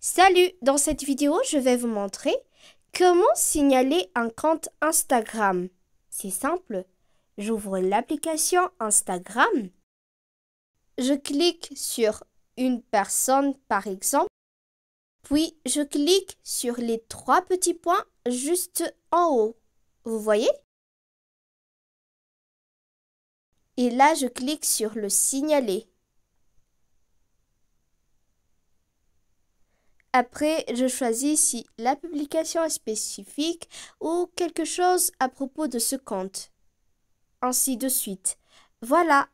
Salut Dans cette vidéo, je vais vous montrer comment signaler un compte Instagram. C'est simple. J'ouvre l'application Instagram. Je clique sur une personne, par exemple. Puis, je clique sur les trois petits points juste en haut. Vous voyez Et là, je clique sur le signaler. Après, je choisis si la publication est spécifique ou quelque chose à propos de ce compte. Ainsi de suite. Voilà,